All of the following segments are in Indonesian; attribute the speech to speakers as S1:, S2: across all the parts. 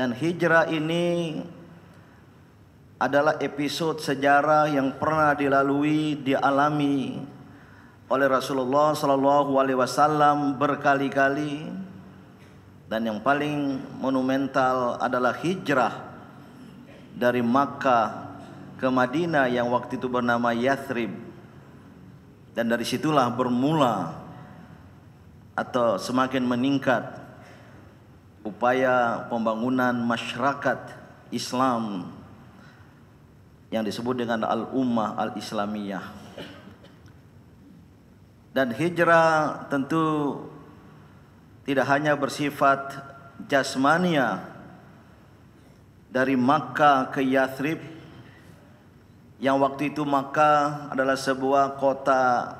S1: Dan hijrah ini adalah episode sejarah yang pernah dilalui, dialami oleh Rasulullah Sallallahu Alaihi Wasallam berkali-kali. Dan yang paling monumental adalah hijrah dari Makkah ke Madinah yang waktu itu bernama Yathrib. Dan dari situlah bermula atau semakin meningkat upaya pembangunan masyarakat Islam yang disebut dengan al-ummah al-islamiyah. Dan hijrah tentu tidak hanya bersifat jasmania dari Makkah ke Yathrib yang waktu itu Makkah adalah sebuah kota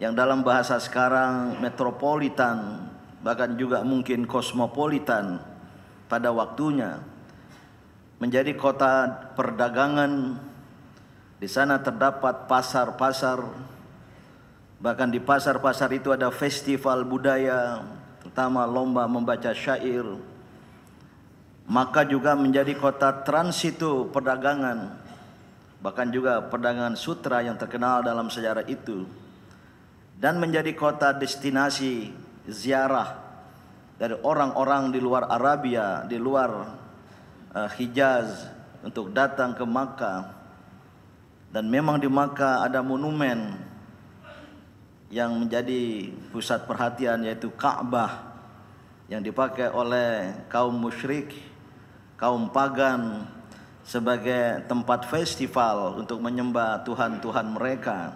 S1: yang dalam bahasa sekarang metropolitan bahkan juga mungkin kosmopolitan pada waktunya menjadi kota perdagangan di sana terdapat pasar-pasar bahkan di pasar-pasar itu ada festival budaya terutama lomba membaca syair maka juga menjadi kota transitu perdagangan bahkan juga perdagangan sutra yang terkenal dalam sejarah itu dan menjadi kota destinasi ziarah dari orang-orang di luar Arabia, di luar uh, Hijaz untuk datang ke Makkah. Dan memang di Makkah ada monumen yang menjadi pusat perhatian yaitu Ka'bah yang dipakai oleh kaum musyrik, kaum pagan sebagai tempat festival untuk menyembah tuhan-tuhan mereka.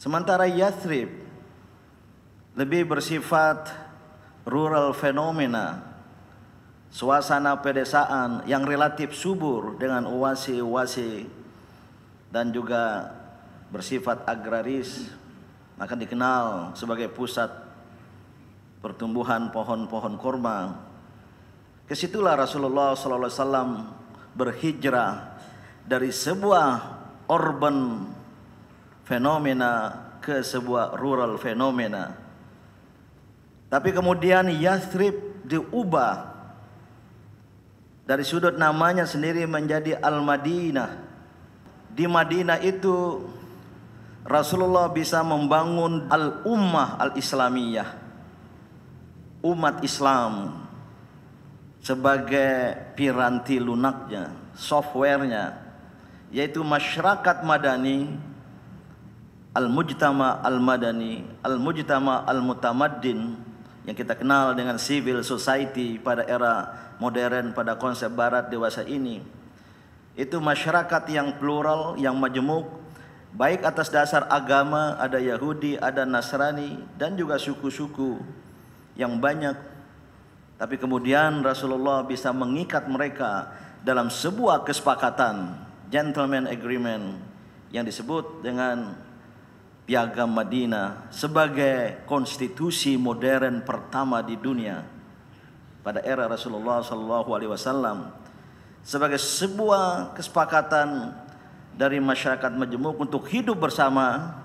S1: Sementara Yathrib lebih bersifat rural fenomena, suasana pedesaan yang relatif subur dengan uasi-uasi dan juga bersifat agraris maka dikenal sebagai pusat pertumbuhan pohon-pohon korma. Kesitulah Rasulullah SAW berhijrah dari sebuah urban fenomena ke sebuah rural fenomena tapi kemudian Yathrib diubah dari sudut namanya sendiri menjadi Al-Madinah. Di Madinah itu Rasulullah bisa membangun al-ummah al-islamiyah. Umat Islam sebagai piranti lunaknya, softwarenya yaitu masyarakat madani al-mujtama al-madani, al-mujtama al-mutamaddin, al mujtama al madani al mujtama al mutamaddin yang kita kenal dengan civil society pada era modern pada konsep barat dewasa ini itu masyarakat yang plural yang majemuk baik atas dasar agama ada Yahudi ada Nasrani dan juga suku-suku yang banyak tapi kemudian Rasulullah bisa mengikat mereka dalam sebuah kesepakatan gentleman agreement yang disebut dengan Piagam Madinah sebagai konstitusi modern pertama di dunia pada era Rasulullah Sallallahu Alaihi Wasallam sebagai sebuah kesepakatan dari masyarakat majemuk untuk hidup bersama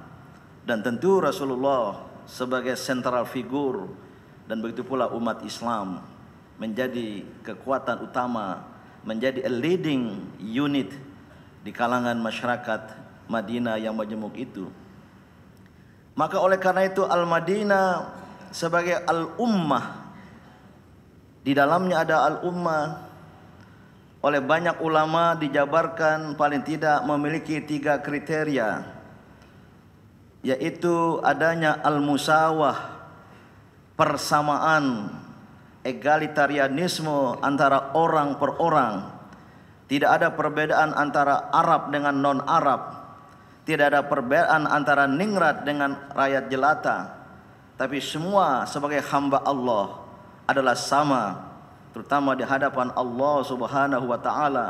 S1: dan tentu Rasulullah sebagai sentral figur dan begitu pula umat Islam menjadi kekuatan utama menjadi a leading unit di kalangan masyarakat Madinah yang majemuk itu. Maka oleh karena itu Al-Madinah sebagai al-ummah di dalamnya ada al-ummah oleh banyak ulama dijabarkan paling tidak memiliki tiga kriteria yaitu adanya al-musawah persamaan egalitarianisme antara orang per orang tidak ada perbedaan antara Arab dengan non-Arab tidak ada perbedaan antara ningrat dengan rakyat jelata. Tapi semua sebagai hamba Allah adalah sama. Terutama di hadapan Allah subhanahu wa ta'ala.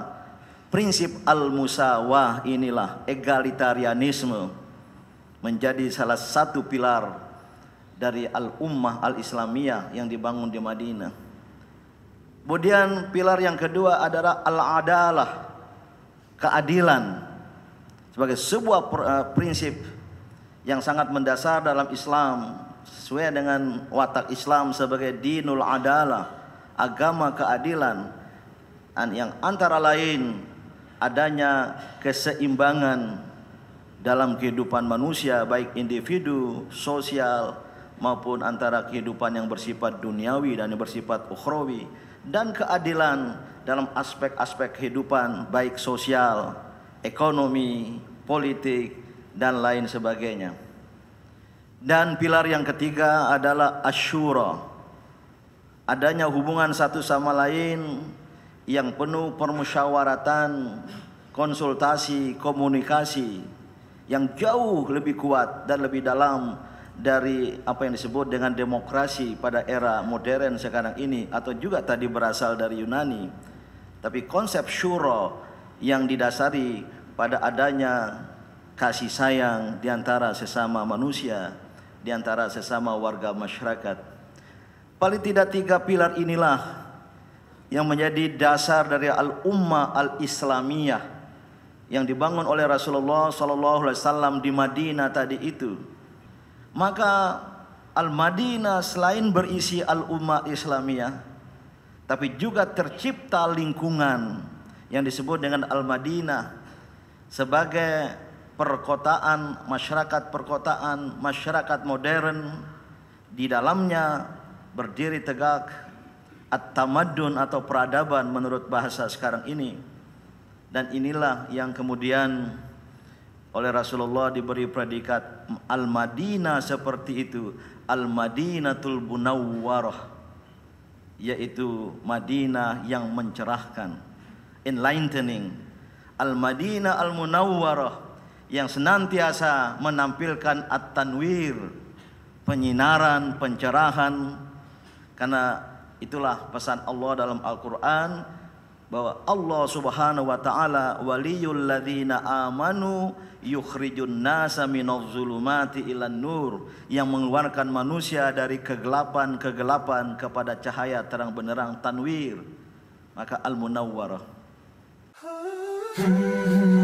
S1: Prinsip al-musawah inilah egalitarianisme. Menjadi salah satu pilar dari al-ummah al-islamiyah yang dibangun di Madinah. Kemudian pilar yang kedua adalah al-adalah, keadilan sebagai sebuah eh, prinsip yang sangat mendasar dalam Islam sesuai dengan watak Islam sebagai dinul adalah agama keadilan yang antara lain adanya keseimbangan dalam kehidupan manusia baik individu, sosial maupun antara kehidupan yang bersifat duniawi dan yang bersifat ukhrawi dan keadilan dalam aspek-aspek kehidupan baik sosial, ekonomi, politik, dan lain sebagainya. Dan pilar yang ketiga adalah asyura. Adanya hubungan satu sama lain yang penuh permusyawaratan, konsultasi, komunikasi yang jauh lebih kuat dan lebih dalam dari apa yang disebut dengan demokrasi pada era modern sekarang ini atau juga tadi berasal dari Yunani. Tapi konsep syura yang didasari pada adanya kasih sayang di antara sesama manusia, di antara sesama warga masyarakat. Paling tidak tiga pilar inilah yang menjadi dasar dari al umma al-islamiyah yang dibangun oleh Rasulullah sallallahu alaihi wasallam di Madinah tadi itu. Maka Al-Madinah selain berisi al-ummah Islamiyah tapi juga tercipta lingkungan yang disebut dengan Al-Madinah sebagai perkotaan, masyarakat perkotaan, masyarakat modern di dalamnya berdiri tegak at-tamadun atau peradaban menurut bahasa sekarang ini. Dan inilah yang kemudian oleh Rasulullah diberi predikat Al-Madinah seperti itu, Al-Madinatul Bunawwarah yaitu Madinah yang mencerahkan, enlightening, Al-Madinah Al-Munawwarah yang senantiasa menampilkan at-tanwir, penyinaran, pencerahan karena itulah pesan Allah dalam Al-Qur'an bahwa Allah Subhanahu wa taala waliyul ladzina amanu yukhrijun nasa minadh zulumati ilan nur yang mengeluarkan manusia dari kegelapan-kegelapan kepada cahaya terang benderang tanwir maka al munawwarah Mm-hmm.